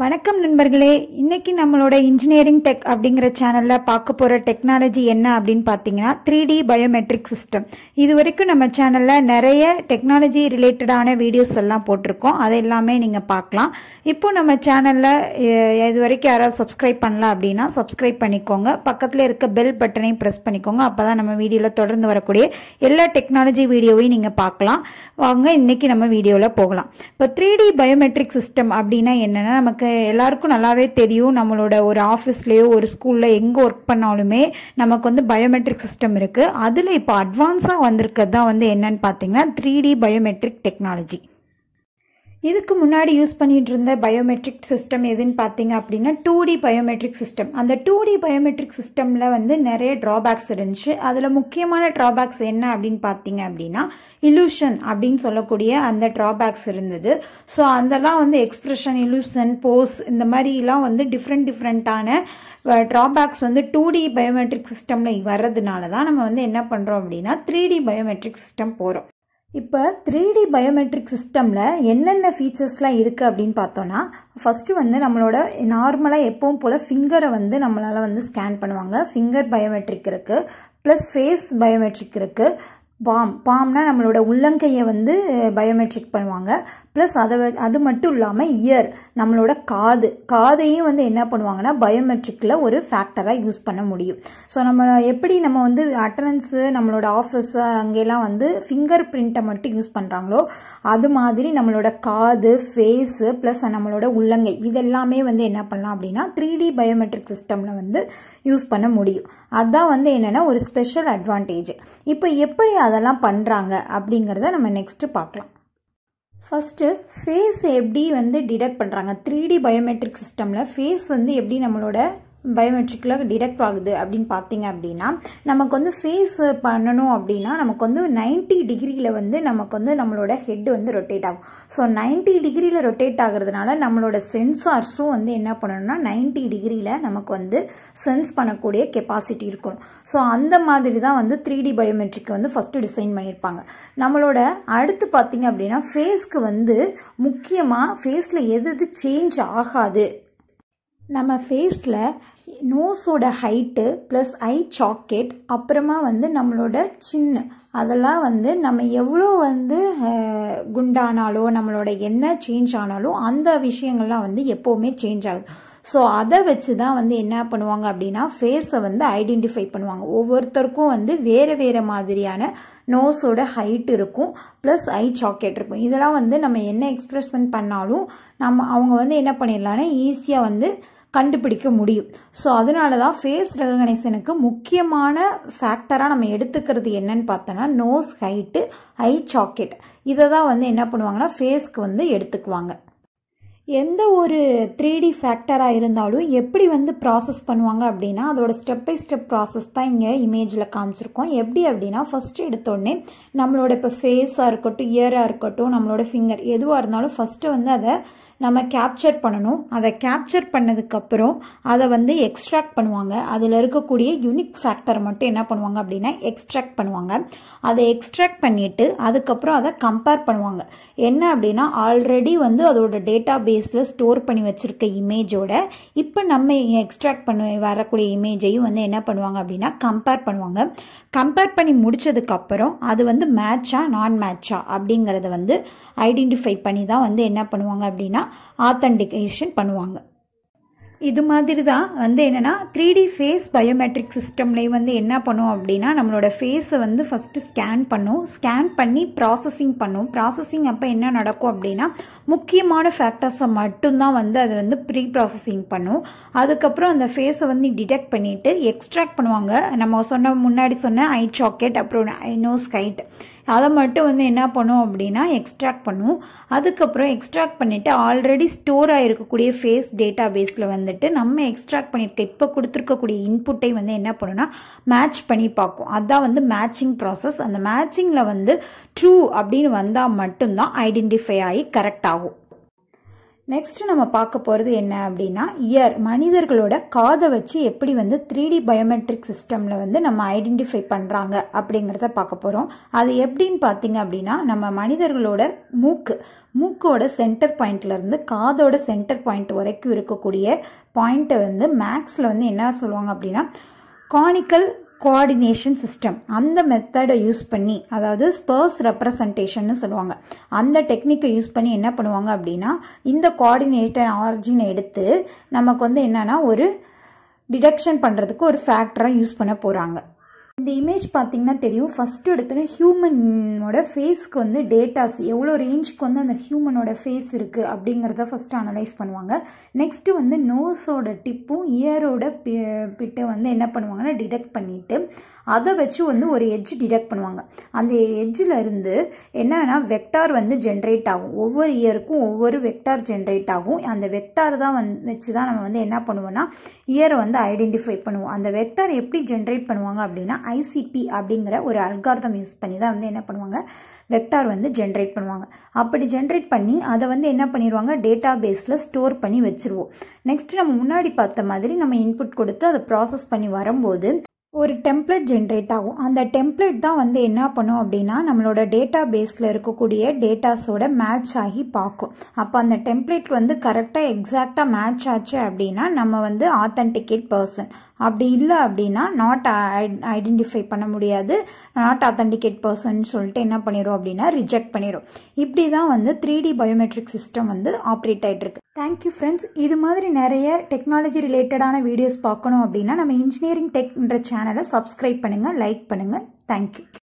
வணக்கம் நண்பர்களே இன்றைக்கி நம்மளோட இன்ஜினியரிங் டெக் அப்படிங்கிற சேனலில் பார்க்க போகிற டெக்னாலஜி என்ன அப்படின்னு பார்த்தீங்கன்னா த்ரீ டி பயோமெட்ரிக் சிஸ்டம் இது வரைக்கும் நம்ம சேனலில் நிறைய டெக்னாலஜி ரிலேட்டடான வீடியோஸ் எல்லாம் போட்டிருக்கோம் அதை எல்லாமே நீங்கள் பார்க்கலாம் இப்போ நம்ம சேனலில் இது வரைக்கும் யாராவது சப்ஸ்கிரைப் பண்ணல அப்படின்னா சப்ஸ்கிரைப் பண்ணிக்கோங்க பக்கத்தில் இருக்க பெல் பட்டனையும் ப்ரெஸ் பண்ணிக்கோங்க அப்போ தான் நம்ம வீடியோவில் தொடர்ந்து வரக்கூடிய எல்லா டெக்னாலஜி வீடியோவையும் நீங்கள் பார்க்கலாம் வாங்க இன்றைக்கி நம்ம வீடியோவில் போகலாம் இப்போ த்ரீ டி பயோமெட்ரிக் சிஸ்டம் அப்படின்னா என்னென்னா நமக்கு நமக்கு எல்லாருக்கும் நல்லாவே தெரியும் நம்மளோட ஒரு ஆஃபீஸ்லேயோ ஒரு ஸ்கூலில் எங்கே ஒர்க் பண்ணாலுமே நமக்கு வந்து பயோமெட்ரிக் சிஸ்டம் இருக்குது அதில் இப்போ அட்வான்ஸாக வந்திருக்கிறது தான் வந்து என்னன்னு பார்த்தீங்கன்னா த்ரீ டி பயோமெட்ரிக் டெக்னாலஜி இதுக்கு முன்னாடி யூஸ் பண்ணிகிட்டு இருந்த பயோமெட்ரிக் சிஸ்டம் எதுன்னு பார்த்தீங்க அப்படின்னா டூ டி பயோமெட்ரிக் சிஸ்டம் அந்த டூ டி பயோமெட்ரிக் சிஸ்டமில் வந்து நிறைய ட்ராபேக்ஸ் இருந்துச்சு அதில் முக்கியமான ட்ராபேக்ஸ் என்ன அப்படின்னு பார்த்தீங்க அப்படின்னா இலூஷன் அப்படின்னு சொல்லக்கூடிய அந்த ட்ராபேக்ஸ் இருந்தது ஸோ அதெல்லாம் வந்து எக்ஸ்பிரஷன் இலூஷன் போஸ் இந்த மாதிரிலாம் வந்து டிஃப்ரெண்ட் டிஃப்ரெண்ட்டான ட்ராபேக்ஸ் வந்து டூ டி பயோமெட்ரிக் சிஸ்டமில் வர்றதுனால தான் நம்ம வந்து என்ன பண்ணுறோம் அப்படின்னா த்ரீ டி பயோமெட்ரிக் சிஸ்டம் போகிறோம் இப்போ த்ரீ டி பயோமெட்ரிக் சிஸ்டமில் என்னென்ன ஃபீச்சர்ஸ்லாம் இருக்குது அப்படின்னு பார்த்தோன்னா ஃபஸ்ட்டு வந்து நம்மளோட நார்மலாக எப்பவும் போல் ஃபிங்கரை வந்து நம்மளால் வந்து ஸ்கேன் பண்ணுவாங்க ஃபிங்கர் பயோமெட்ரிக் இருக்குது ப்ளஸ் ஃபேஸ் பயோமெட்ரிக் இருக்குது பாம் பாம்னா நம்மளோட உள்ளங்கையை வந்து பயோமெட்ரிக் பண்ணுவாங்க ப்ளஸ் அதை அது மட்டும் இல்லாமல் இயர் நம்மளோட காது காதையும் வந்து என்ன பண்ணுவாங்கன்னா பயோமெட்ரிக்கில் ஒரு ஃபேக்டராக யூஸ் பண்ண முடியும் ஸோ நம்ம எப்படி நம்ம வந்து அட்டனன்ஸு நம்மளோட ஆஃபீஸ் அங்கெல்லாம் வந்து ஃபிங்கர் பிரிண்ட்டை மட்டும் யூஸ் பண்ணுறாங்களோ அது மாதிரி நம்மளோட காது ஃபேஸு ப்ளஸ் நம்மளோட உள்ளங்கை இதெல்லாமே வந்து என்ன பண்ணலாம் அப்படின்னா த்ரீ டி பயோமெட்ரிக் சிஸ்டமில் வந்து யூஸ் பண்ண முடியும் அதுதான் வந்து என்னென்னா ஒரு ஸ்பெஷல் அட்வான்டேஜ் இப்போ எப்படி அதெல்லாம் பண்ணுறாங்க அப்படிங்கிறத நம்ம நெக்ஸ்ட்டு பார்க்கலாம் ஃபஸ்ட்டு ஃபேஸ் எப்படி வந்து டிடெக்ட் பண்ணுறாங்க த்ரீ டி பயோமெட்ரிக் சிஸ்டமில் ஃபேஸ் வந்து எப்படி நம்மளோட பயோமெட்ரிக்கில் டிடெக்ட் ஆகுது அப்படின்னு பார்த்தீங்க அப்படின்னா நமக்கு வந்து ஃபேஸ் பண்ணணும் அப்படின்னா நமக்கு வந்து நைன்ட்டி டிகிரியில் வந்து நமக்கு வந்து நம்மளோட ஹெட் வந்து ரொட்டேட் ஆகும் ஸோ நைன்ட்டி டிகிரியில் ரொட்டேட் ஆகுறதுனால நம்மளோட சென்சார்ஸும் வந்து என்ன பண்ணணும்னா நைன்ட்டி டிகிரியில் நமக்கு வந்து சென்ஸ் பண்ணக்கூடிய கெப்பாசிட்டி இருக்கணும் ஸோ அந்த மாதிரி தான் வந்து த்ரீ டி பயோமெட்ரிக் வந்து ஃபஸ்ட்டு டிசைன் பண்ணியிருப்பாங்க நம்மளோட அடுத்து பார்த்தீங்க அப்படின்னா ஃபேஸ்க்கு வந்து முக்கியமாக ஃபேஸில் எது எது சேஞ்ச் ஆகாது நம்ம ஃபேஸில் நோஸோட ஹைட்டு ப்ளஸ் ஐ சாக்கெட் அப்புறமா வந்து நம்மளோட சின்ன அதெல்லாம் வந்து நம்ம எவ்வளோ வந்து குண்டானாலோ நம்மளோட என்ன சேஞ்ச் ஆனாலும் அந்த விஷயங்கள்லாம் வந்து எப்போவுமே சேஞ்ச் ஆகுது ஸோ அதை வச்சு தான் வந்து என்ன பண்ணுவாங்க அப்படின்னா ஃபேஸை வந்து ஐடென்டிஃபை பண்ணுவாங்க ஒவ்வொருத்தருக்கும் வந்து வேறு வேறு மாதிரியான நோஸோட ஹைட் இருக்கும் ப்ளஸ் ஐ சாக்கெட் இருக்கும் இதெல்லாம் வந்து நம்ம என்ன எக்ஸ்ப்ரெஸ்மெண்ட் பண்ணாலும் நம்ம அவங்க வந்து என்ன பண்ணிடலான்னா ஈஸியாக வந்து கண்டுபிடிக்க முடியும் ஸோ அதனால தான் ஃபேஸ் ரெகனைசனுக்கு முக்கியமான ஃபேக்டராக நம்ம எடுத்துக்கிறது என்னன்னு பார்த்தோன்னா நோஸ் ஹைட்டு ஐ சாக்கெட் இதை தான் வந்து என்ன பண்ணுவாங்கன்னா ஃபேஸ்க்கு வந்து எடுத்துக்குவாங்க எந்த ஒரு த்ரீ டி ஃபேக்டராக இருந்தாலும் எப்படி வந்து ப்ராசஸ் பண்ணுவாங்க அப்படின்னா அதோட ஸ்டெப் பை ஸ்டெப் ப்ராசஸ் தான் இங்கே இமேஜில் காமிச்சிருக்கோம் எப்படி அப்படின்னா ஃபஸ்ட்டு எடுத்தோடனே நம்மளோட இப்போ ஃபேஸாக இருக்கட்டும் இயராக இருக்கட்டும் நம்மளோட ஃபிங்கர் எதுவாக இருந்தாலும் ஃபஸ்ட்டு வந்து அதை நம்ம கேப்சர் பண்ணணும் அதை கேப்சர் பண்ணதுக்கப்புறம் அதை வந்து எக்ஸ்ட்ராக்ட் பண்ணுவாங்க அதில் இருக்கக்கூடிய யூனிக் ஃபேக்டரை மட்டும் என்ன பண்ணுவாங்க அப்படின்னா எக்ஸ்ட்ராக்ட் பண்ணுவாங்க அதை எக்ஸ்ட்ராக்ட் பண்ணிவிட்டு அதுக்கப்புறம் அதை கம்பேர் பண்ணுவாங்க என்ன அப்படின்னா ஆல்ரெடி வந்து அதோட டேட்டா பேஸில் ஸ்டோர் பண்ணி வச்சுருக்க இமேஜோட இப்போ நம்ம எக்ஸ்ட்ராக்ட் பண்ண வரக்கூடிய இமேஜையும் வந்து என்ன பண்ணுவாங்க அப்படின்னா கம்பேர் பண்ணுவாங்க கம்பேர் பண்ணி முடித்ததுக்கப்புறம் அது வந்து மேட்சா நான் மேட்சா அப்படிங்கிறத வந்து ஐடென்டிஃபை பண்ணி தான் வந்து என்ன பண்ணுவாங்க அப்படின்னா ஆத்தன்டிகேஷன் பண்ணுவாங்க இது மாதிரி தான் வந்து என்னென்னா த்ரீ டி ஃபேஸ் பயோமெட்ரிக் சிஸ்டம்லேயே வந்து என்ன பண்ணும் அப்படின்னா நம்மளோட ஃபேஸை வந்து ஃபஸ்ட்டு ஸ்கேன் பண்ணும் ஸ்கேன் பண்ணி ப்ராசஸிங் பண்ணும் ப்ராசஸிங் அப்போ என்ன நடக்கும் அப்படின்னா முக்கியமான ஃபேக்டர்ஸை மட்டும்தான் வந்து அது வந்து ப்ரீ ப்ராசஸிங் பண்ணும் அதுக்கப்புறம் அந்த ஃபேஸை வந்து டிடெக்ட் பண்ணிவிட்டு எக்ஸ்ட்ராக்ட் பண்ணுவாங்க நம்ம சொன்ன முன்னாடி சொன்ன ஐ சாக்கெட் அப்புறம் நோஸ் கைட் அதை மட்டும் வந்து என்ன பண்ணும் அப்படின்னா எக்ஸ்ட்ராக்ட் பண்ணுவோம் அதுக்கப்புறம் எக்ஸ்ட்ராக்ட் பண்ணிவிட்டு ஆல்ரெடி ஸ்டோர் ஆகிருக்கக்கூடிய ஃபேஸ் டேட்டா பேஸில் வந்துட்டு நம்ம எக்ஸ்ட்ராக்ட் பண்ணியிருக்க இப்போ கொடுத்துருக்கக்கூடிய இன்புட்டை வந்து என்ன பண்ணுன்னா மேட்ச் பண்ணி பார்க்கும் அதுதான் வந்து மேட்சிங் ப்ராசஸ் அந்த மேட்சிங்கில் வந்து ட்ரூ அப்படின்னு வந்தால் மட்டும்தான் ஐடென்டிஃபை ஆகி கரெக்ட் ஆகும் நெக்ஸ்ட்டு நம்ம பார்க்க போகிறது என்ன அப்படின்னா இயர் மனிதர்களோட காதை வச்சு எப்படி வந்து த்ரீ டி பயோமெட்ரிக் சிஸ்டமில் வந்து நம்ம ஐடென்டிஃபை பண்ணுறாங்க அப்படிங்கிறத பார்க்க போகிறோம் அது எப்படின்னு பார்த்தீங்க அப்படின்னா நம்ம மனிதர்களோட மூக்கு மூக்கோட சென்டர் பாயிண்ட்லேருந்து காதோட சென்டர் பாயிண்ட் வரைக்கும் இருக்கக்கூடிய பாயிண்ட்டை வந்து மேக்ஸில் வந்து என்ன சொல்லுவாங்க அப்படின்னா கானிக்கல் கோஆர்டினேஷன் சிஸ்டம் அந்த மெத்தடை யூஸ் பண்ணி அதாவது ஸ்பர்ஸ் ரெப்ரசன்டேஷன்னு சொல்லுவாங்க அந்த டெக்னிக்கை யூஸ் பண்ணி என்ன பண்ணுவாங்க அப்படின்னா இந்த கோஆர்டினேட்டர் ஆரிஜினை எடுத்து நமக்கு வந்து என்னென்னா ஒரு டிடக்ஷன் பண்ணுறதுக்கு ஒரு ஃபேக்டராக யூஸ் பண்ண போகிறாங்க இந்த இமேஜ் பார்த்தீங்கன்னா தெரியும் ஃபஸ்ட்டு எடுத்தோன்னே ஹியூமனோட ஃபேஸ்க்கு வந்து டேட்டாஸ் எவ்வளோ ரேஞ்சுக்கு வந்து அந்த ஹியூமனோட ஃபேஸ் இருக்குது அப்படிங்கிறத ஃபஸ்ட்டு அனலைஸ் பண்ணுவாங்க நெக்ஸ்ட்டு வந்து நோஸோட டிப்பும் இயரோட பி பிட்டை வந்து என்ன பண்ணுவாங்கன்னா டிடெக்ட் பண்ணிவிட்டு அதை வச்சு வந்து ஒரு எஜ் டிடெக்ட் பண்ணுவாங்க அந்த எஜ்ஜில் இருந்து என்னென்னா வெக்டார் வந்து ஜென்ரேட் ஆகும் ஒவ்வொரு இயருக்கும் ஒவ்வொரு வெக்டார் ஜென்ரேட் ஆகும் அந்த வெக்டார் தான் வந்து வச்சு தான் நம்ம வந்து என்ன பண்ணுவோம்னா இயரை வந்து ஐடென்டிஃபை பண்ணுவோம் அந்த வெக்டார் எப்படி ஜென்ரேட் பண்ணுவாங்க அப்படின்னா ஐசிபி அப்படிங்கிற ஒரு அல்கார்தம் யூஸ் பண்ணி தான் வந்து என்ன பண்ணுவாங்க வெக்டார் வந்து ஜென்ரேட் பண்ணுவாங்க அப்படி ஜென்ரேட் பண்ணி அதை வந்து என்ன பண்ணிடுவாங்க டேட்டா பேஸில் ஸ்டோர் பண்ணி வச்சுருவோம் நெக்ஸ்ட் நம்ம முன்னாடி பார்த்த மாதிரி நம்ம இன்புட் கொடுத்து அதை ப்ராசஸ் பண்ணி வரும்போது ஒரு டெம்ப்ளேட் ஜென்ரேட் ஆகும் அந்த டெம்ப்ளேட் தான் வந்து என்ன பண்ணும் அப்படின்னா நம்மளோட டேட்டா பேஸில் இருக்கக்கூடிய டேட்டாஸோட மேட்ச் ஆகி பார்க்கும் அப்போ அந்த டெம்ப்ளேட் வந்து கரெக்டாக எக்ஸாக்டாக மேட்ச் ஆச்சு அப்படின்னா நம்ம வந்து ஆத்தன்டிக்கேட் பர்சன் அப்படி இல்லை அப்படின்னா நாட் ஐடென்டிஃபை பண்ண முடியாது நாட் அத்தன்டிகேட் பர்சன் சொல்லிட்டு என்ன பண்ணிடும் அப்படின்னா ரிஜெக்ட் பண்ணிடும் இப்படி தான் வந்து த்ரீ டி பயோமெட்ரிக் சிஸ்டம் வந்து ஆப்ரேட் ஆகிட்டு இருக்கு தேங்க்யூ ஃப்ரெண்ட்ஸ் இது மாதிரி நிறைய டெக்னாலஜி ரிலேட்டடான வீடியோஸ் பார்க்கணும் அப்படின்னா நம்ம இன்ஜினியரிங் டெக்ன்ற சேனலை சப்ஸ்கிரைப் பண்ணுங்கள் லைக் பண்ணுங்கள் தேங்க்யூ